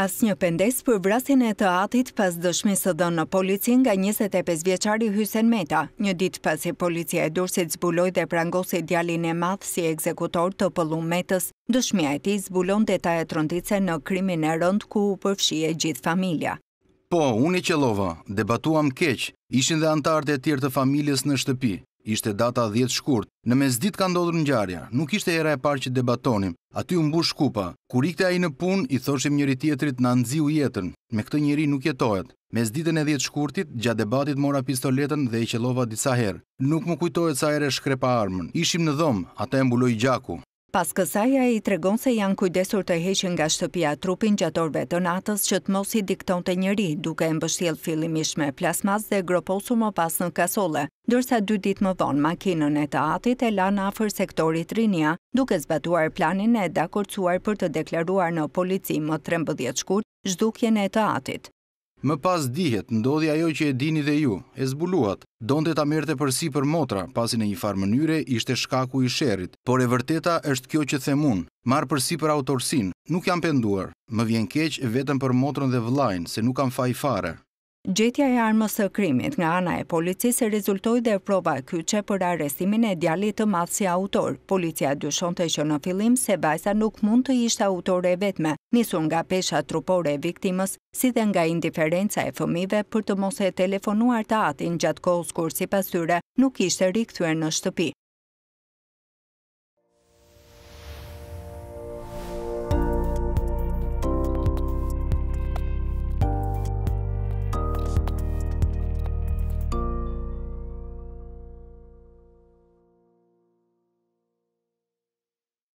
As një pëndes për vrasin e të atit pas dëshmi së dënë në polici nga 25 vjeqari Hysen Meta, një dit pas e policia e dursit zbuloj dhe prangosi djalin e math si ekzekutor të pëllum metës, dëshmia e ti zbulon e rëndice në krimin e rënd ku u përfshie gjithë familja. Po, unë i qelova, debatuam keq, ishin dhe antarët e tjertë familjes në shtëpi. Ishte data 10 shkurt, në mes dit ka ndodhur në gjarja, nuk ishte era e par që debatonim, aty unë mbush kupa, kur ikte a i në pun, i thoshim njëri tjetrit në nëndziu jetën, me këtë njëri nuk jetohet. Mes ditën e 10 shkurtit, gjatë debatit mora pistoletën dhe i qelova disa herë. Nuk më kujtohet sa ere shkrepa armën, ishim në dhomë, ata e mbuloj gjaku. Pas kësaja i tregon se janë kujdesur të heqin nga shtëpia trupin gjatorve të natës që të mos i dikton të njëri duke e mbështjel fillimish me plasmas dhe groposu më pas në kasole, dërsa dy dit më vonë makinën e të atit e lanë afer sektorit rinja duke zbatuar planin e dakorcuar për të deklaruar në polici më 13 shkurt zhdukjen e të atit. Më pas dihet, ndodhi ajo që e dini dhe ju, e zbuluat, donde ta merte përsi për motra, pasin e një farë mënyre, ishte shkaku i sherit, por e vërteta është kjo që themun, marë përsi për autorsin, nuk jam penduar, më vjen keq vetëm për motrën dhe vlajnë, se nuk kam faj fare. Gjetja e armës së krimit nga ana e policisë rezultoi dhe prova e kyçe për arrestimin e djalit të madh si autor. Policia dyshonte që në fillim se vajza nuk mund të ishte autore e vetme, nisur nga pesha trupore e viktimës, si dhe nga indiferenca e fëmijëve për të mos e telefonuar të atin gjatë kohës kur sipas tyre nuk ishte rikthyer në shtëpi.